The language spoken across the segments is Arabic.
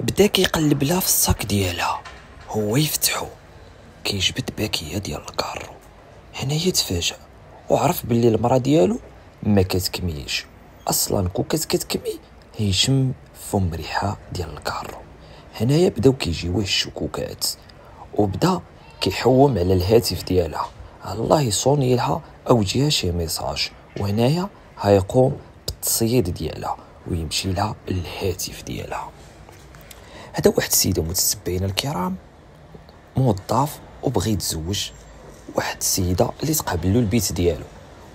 بدا كيقلب لها في الصاك ديالها هو يفتحو كيجبد باكيه ديال الكارو هنايا تفاجأ وعرف باللي المرا ديالو ما كتكميش اصلا كو كانت كتكمي هيشم فم ريحه ديال الكارو هنايا بداو كيجيوه الشكوكات وبدا كيحوم على الهاتف ديالها الله يصوني لها او جيها شي ميساج وهنايا هيقوم بالتصيد ديالها ويمشي لها الهاتف ديالها هذا واحد السيده متسبعين الكرام موظف وبغى يتزوج واحد السيده اللي له البيت ديالو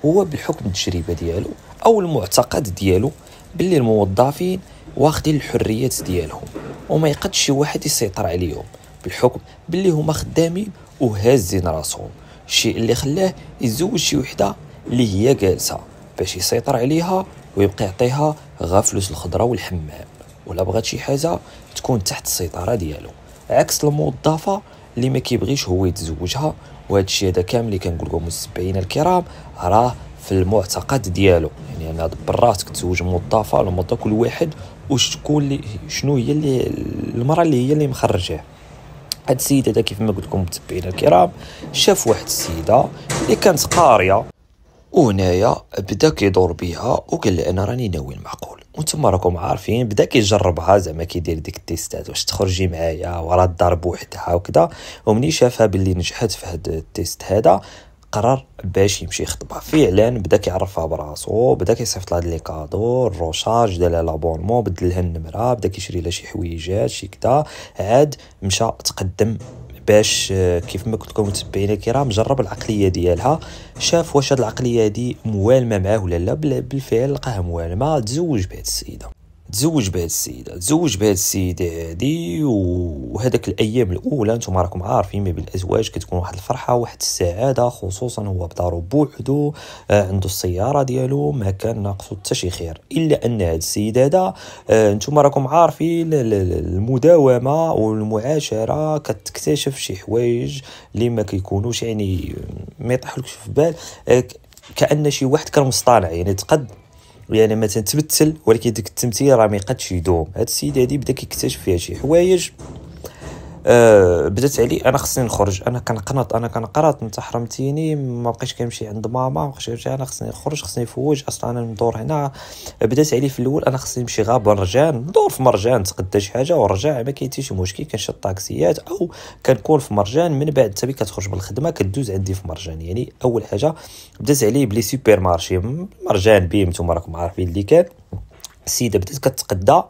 هو بحكم التجربه ديالو او المعتقد ديالو باللي الموظفين واخدين الحريات ديالهم وما يقدش شي واحد يسيطر عليهم بالحكم باللي هما خدامين وهازين راسهم الشيء اللي خلاه يتزوج شي وحده اللي هي جالسه باش يسيطر عليها ويبقى يعطيها غا فلوس الخضره والحمام ولا بغات شي حاجه تكون تحت السيطره ديالو عكس الموظفه اللي ما كيبغيش هو يتزوجها وهذا الشيء هذا كامل اللي كنقول لكم السبعين الكرام راه في المعتقد ديالو يعني انا براسك تزوج موظفه ولا موظف كل واحد وشكون اللي شنو هي اللي المراه اللي هي اللي مخرجاه هاد السيد هذا كيف ما قلت لكم متبعينا الكرام شاف واحد السيده اللي كانت قاريه وهنايا بدا كيدور بها وقال لي انا راني ناوي المعقول وانتم راكم عارفين بدا كيجربها زعما كيدير ديك التيستات واش تخرجي معايا ورا الدار بوحدها وكذا ومني شافها باللي نجحت في هاد التيست هذا قرر باش يمشي يخطبها فعلا بدا كيعرفها براسو بدا كيصيفط لها لي كادو الروشارج ديال لابونمون بدل لها النمره بدا كيشري لها شي حويجات شي كدا عاد مشى تقدم باش آه، كيف ما قلت لكم متبعينا الكرام جرب العقليه ديالها شاف واش هاد العقليه هادي موالمه معاه ولا لا بالفعل لقاها موالمه تزوج بهاد السيده تزوج بهاد السيده تزوج بهاد السيده هادي وهذاك الايام الاولى نتوما راكم عارفين ما بين الازواج كتكون واحد الفرحه واحد السعاده خصوصا هو بدارو بوحدو آه عنده السياره ديالو ما كان ناقصو حتى شي خير الا ان هاد السيد هذا آه نتوما راكم عارفين المداومه والمعاشره كتكتشف شي حوايج اللي ما كيكونوش يعني ما يطيحولكش في بال آه كان شي واحد كان مصطنع يعني تقد يعني مثلا تمثل ولكن ديك التمثيل راه ما يقدش يدوم هاد السيد هادي بدا كيكتشف فيها شي حوايج أه بدات علي انا خصني نخرج انا كنقنط انا كنقرط انت حرمتيني ما بقيتش كنمشي عند ماما ما بقيتش كنمشي انا خصني نخرج خصني نفوج اصلا انا ندور هنا آه، بدات علي في الاول انا خصني نمشي غاب نرجع ندور في مرجان تقدا شي حاجه ونرجع ما كاين حتى شي مشكل كنشد طاكسيات او كنكون في مرجان من بعد تبي كتخرج من الخدمه كدوز عندي في مرجان يعني اول حاجه بدات علي بلي سوبر مارشي مرجان بيم نتوما راكم عارفين اللي كان السيده بدات كتقدا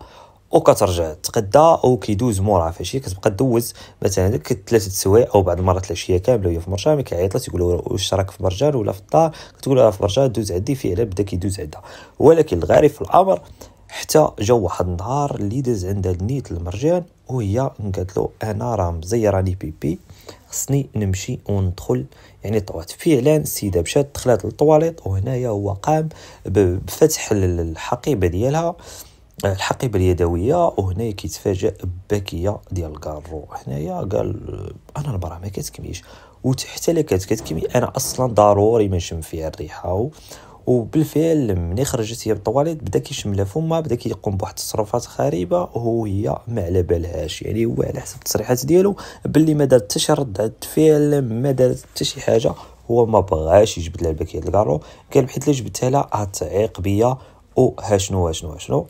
وكترجع تقدا وكيدوز موراها فاشي كتبقى دوز مثلا ديك ثلاثه السوايع او بعض المرات العشيه كامله وهي في مرجان كيعيط لها تيقول لها واش راك في مرجان ولا في الدار كتقول لها آه، في مرجان دوز عندي فعلا بدا كيدوز عندها ولكن الغريب في الامر حتى جا واحد النهار اللي داز عندها النيت المرجان وهي قالت له انا راه مزيراني بيبي خصني نمشي وندخل يعني طوات فعلا السيده مشات دخلت للطواليط وهنايا هو قام بفتح الحقيبه ديالها الحقيبه اليدويه وهنا كيتفاجئ بباكيه ديال الكارو هنايا قال انا المراه ما كتكميش وتحت لا كتكمي انا اصلا ضروري ما نشم فيها الريحه و... وبالفعل ملي خرجت هي بالطواليت بدا كيشملها فما بدا كيقوم بواحد التصرفات خريبه وهي ما على بالهاش يعني هو على حسب التصريحات ديالو باللي ما دار حتى شي رد فعل ما دار حتى شي حاجه هو ما بغاش يجبد لها ديال الكارو قال بحيت لا جبدتها لها غتعيق بيا وها شنو شنو شنو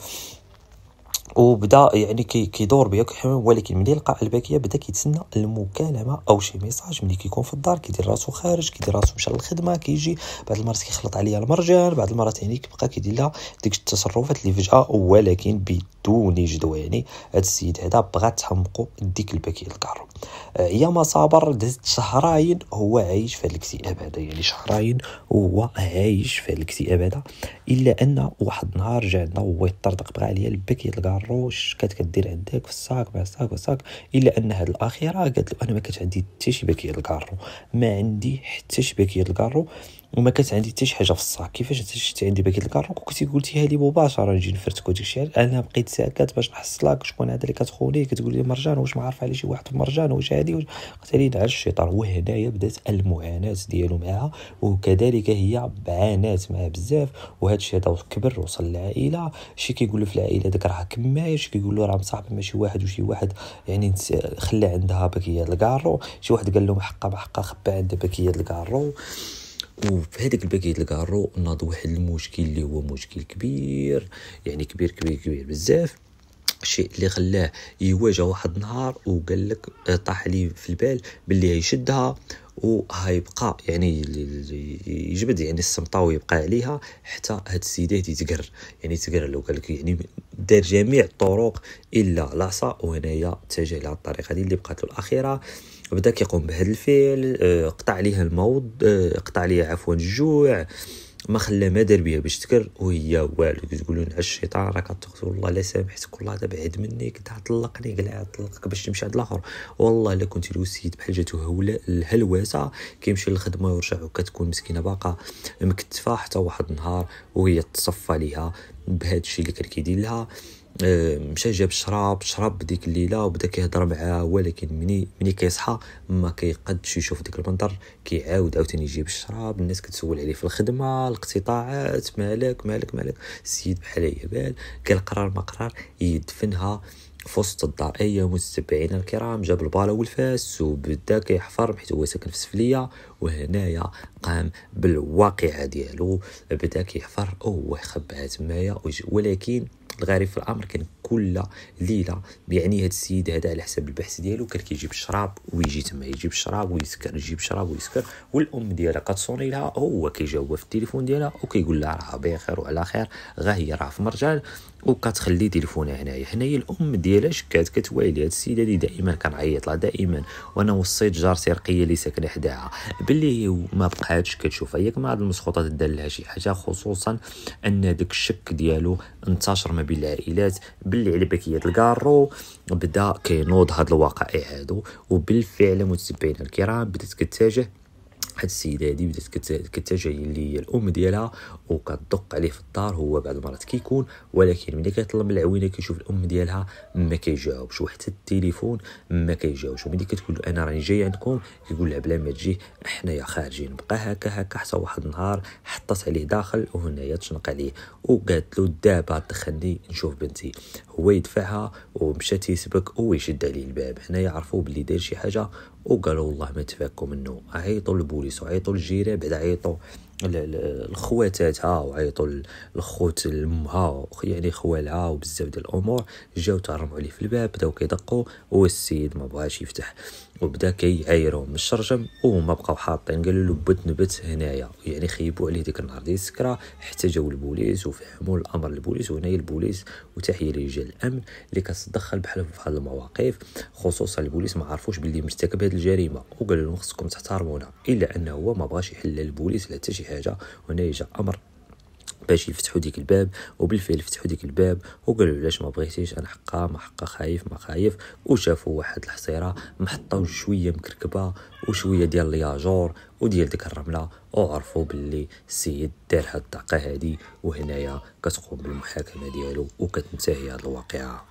وبدا يعني كي كيدور بها ولكن ملي لقى الباكيه بدا كيتسنى المكالمه او شي ميساج ملي كيكون في الدار كيدير راسو خارج كيدير راسو مشى للخدمه كيجي بعض المرات كيخلط عليا المرجان بعض المرات يعني كيبقى كيدير لها ديك التصرفات اللي فجاه ولكن بي دوني جدو يعني هاد السيد هذا بغا تحمقو ديك الباكيه الكارو آه، يا ما صابر دازت شهرين هو عايش في الاكتئاب هذا يعني شهرين وهو عايش في الاكتئاب هذا الا ان واحد النهار رجع عندنا هو يطردق بغا عليا الباكيه الكارو كانت كدير عندك في الساك مع الساك والساك الا ان هاد الاخيره قالت له انا ما كانت عندي حتى شي باكيه الكارو ما عندي حتى شي باكيه الكارو وما كانت عندي حتى شي حاجه في الصاك كيفاش انت شفتي عندي باكيت الكارون كنتي قلتيها لي مباشره نجي نفرتك الشيء انا بقيت ساكت باش نحصلك شكون هذا اللي كتخوني كتقول لي مرجان واش ما عارف على شي واحد في مرجان واش هادي واش قلت لي نعال الشيطان وهنايا بدات المعاناه ديالو معها وكذلك هي عانات معاه بزاف وهذا الشيء هذا كبر وصل للعائله شي كيقول في العائله داك راه كمايه شي كيقول له راه مصاحب ماشي واحد وشي واحد يعني خلى عندها باكيه الكارو شي واحد قال لهم حقا ما خبا خبى عندها باكيه الكارو وفي هذاك الباك تلقى الرو ناض واحد المشكل اللي هو مشكل كبير يعني كبير كبير كبير بزاف الشيء اللي خلاه يواجه واحد النهار وقال لك آه، طاح لي في البال باللي يشدها وهيبقى يعني يجبد يعني السمطه ويبقى عليها حتى هاد السيده هادي تقر يعني تقر لو قال لك يعني دار جميع الطرق الا العصا وهنايا اتجه لهاد الطريقه هذه اللي بقات له الاخيره بدا كيقوم بهذا الفعل آه، قطع ليها الموض آه، قطع ليها عفوا الجوع ما خلى ما دار بها باش تكر وهي والو كتقولون على الشيطان راه كتقتل والله لا سامحتك والله دابا عاد مني كنت طلقني قلع طلقك باش تمشي عند الاخر والله الا كنت الوسيد بحال جاتو هولا الهلوسه كيمشي للخدمه ويرجع وكتكون مسكينه باقا مكتفه حتى واحد النهار وهي تصفى ليها بهذا الشيء اللي كان كيدير لها آه، مشى جاب شراب شراب ديك الليله وبدا كيهضر معاه ولكن مني مني كيصحى ما كيقدش يشوف ديك المنظر كيعاود عاوتاني يجيب الشراب الناس كتسول عليه في الخدمه الاقتطاعات مالك مالك مالك السيد بحال قال قرار ما قرار يدفنها في وسط الدار اي متبعينا الكرام جاب البالا والفاس وبدا كيحفر حيت هو ساكن في السفليه وهنايا قام بالواقعه ديالو بدا كيحفر او خبات مايا ولكن الغريب في الامر كان كل ليله يعني هذا السيد هذا على حسب البحث ديالو كان كيجيب الشراب ويجي تما يجيب الشراب ويسكر يجيب الشراب ويسكر والام ديالها كتصوني لها هو كيجاوبها في التليفون ديالها وكيقول لها راه بخير وعلى خير غا هي راه في مرجال وكتخلي تليفونها هنايا حنايا الام ديالها شكات كتوالي هاد السيده اللي دائما كنعيط لها دائما وانا وصيت جارتي رقيه اللي ساكنه حداها بلي ما بقاتش كتشوفها ياك ما هاد المسخوطات دار لها شي حاجه خصوصا ان داك الشك ديالو انتشر ما على بكيه الكارو بدا كينوض هاد الوقائع هادو وبالفعل متبعينا الكرام بدات كتجه واحد السيده هذه بدات اللي هي الام ديالها وكتدق عليه في الدار هو بعض المرات كيكون ولكن ملي كيطلب من العوينه كيشوف الام ديالها ما كيجاوبش وحتى التليفون ما كيجاوبش وملي كتقول له انا راني جاي عندكم كيقول لها بلا ما تجي حنايا خارجين بقى هكا هكا حتى واحد النهار حطت عليه داخل وهنايا تشنق عليه وقالت له دابا دخلني نشوف بنتي هو يدفعها ومشى تيسبك ويشد عليه الباب هنا يعرفوا بلي دار شي حاجه وقالوا والله ما تفكوا منه عيطوا للبوليس وعيطوا للجيران بعد عيطوا الخواتاتها وعيطوا الخوت لامها يعني خوالها وبزاف ديال الامور جاو تهرموا عليه في الباب بداو كيدقوا والسيد ما بغاش يفتح وبدا كيعايرهم من الشرجم وهما بقاو حاطين قالوا له بد نبت هنايا يعني خيبوا عليه ديك النهار ديال السكره حتى جاو البوليس وفهموا الامر البوليس وهنايا البوليس وتحيه لرجال الامن اللي كتدخل بحال هاد المواقف خصوصا البوليس ما عرفوش باللي مرتكب هذه الجريمه وقالوا لهم خصكم تحترمونا الا انه هو ما بغاش يحل البوليس لا حتى شي حاجه وهنا جا امر باش يفتحوا ديك الباب وبالفعل فتحوا ديك الباب وقالوا علاش ما بغيتيش انا حقا ما حقا خايف ما خايف وشافوا واحد الحصيره محطه شويه مكركبه وشويه ديال الياجور وديال ديك الرمله وعرفوا باللي السيد دار هاد الطاقه هادي وهنايا كتقوم بالمحاكمه ديالو وكتنتهي هاد الواقعه